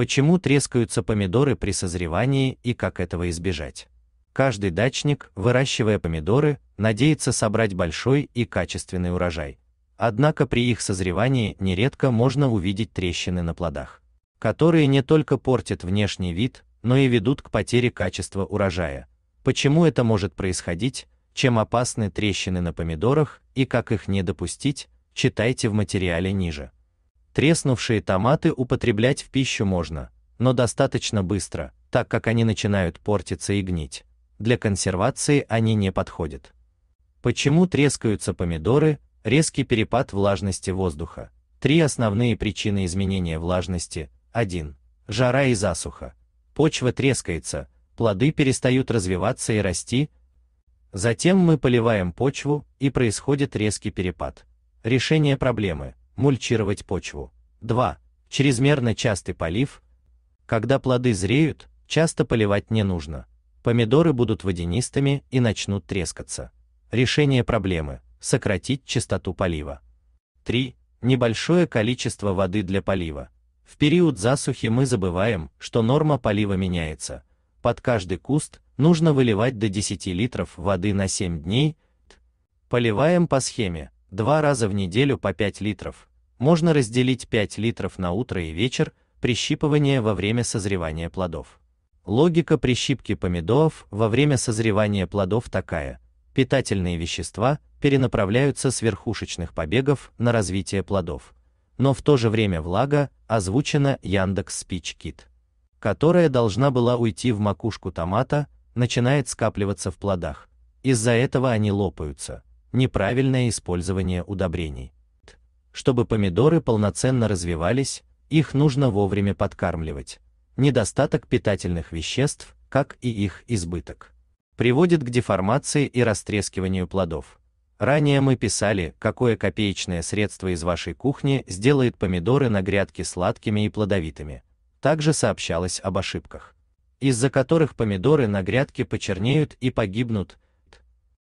почему трескаются помидоры при созревании и как этого избежать. Каждый дачник, выращивая помидоры, надеется собрать большой и качественный урожай. Однако при их созревании нередко можно увидеть трещины на плодах, которые не только портят внешний вид, но и ведут к потере качества урожая. Почему это может происходить, чем опасны трещины на помидорах и как их не допустить, читайте в материале ниже. Треснувшие томаты употреблять в пищу можно, но достаточно быстро, так как они начинают портиться и гнить. Для консервации они не подходят. Почему трескаются помидоры? Резкий перепад влажности воздуха. Три основные причины изменения влажности. 1. Жара и засуха. Почва трескается, плоды перестают развиваться и расти. Затем мы поливаем почву, и происходит резкий перепад. Решение проблемы – Мульчировать почву. 2. Чрезмерно частый полив. Когда плоды зреют, часто поливать не нужно. Помидоры будут водянистыми и начнут трескаться. Решение проблемы сократить частоту полива. 3. Небольшое количество воды для полива. В период засухи мы забываем, что норма полива меняется. Под каждый куст нужно выливать до 10 литров воды на 7 дней. Поливаем по схеме два раза в неделю по 5 литров. Можно разделить 5 литров на утро и вечер, прищипывание во время созревания плодов. Логика прищипки помидоров во время созревания плодов такая: питательные вещества перенаправляются с верхушечных побегов на развитие плодов. Но в то же время влага озвучена Яндекс Спич Кит, которая должна была уйти в макушку томата, начинает скапливаться в плодах. Из-за этого они лопаются неправильное использование удобрений. Чтобы помидоры полноценно развивались, их нужно вовремя подкармливать. Недостаток питательных веществ, как и их избыток, приводит к деформации и растрескиванию плодов. Ранее мы писали, какое копеечное средство из вашей кухни сделает помидоры на грядке сладкими и плодовитыми. Также сообщалось об ошибках, из-за которых помидоры на грядке почернеют и погибнут,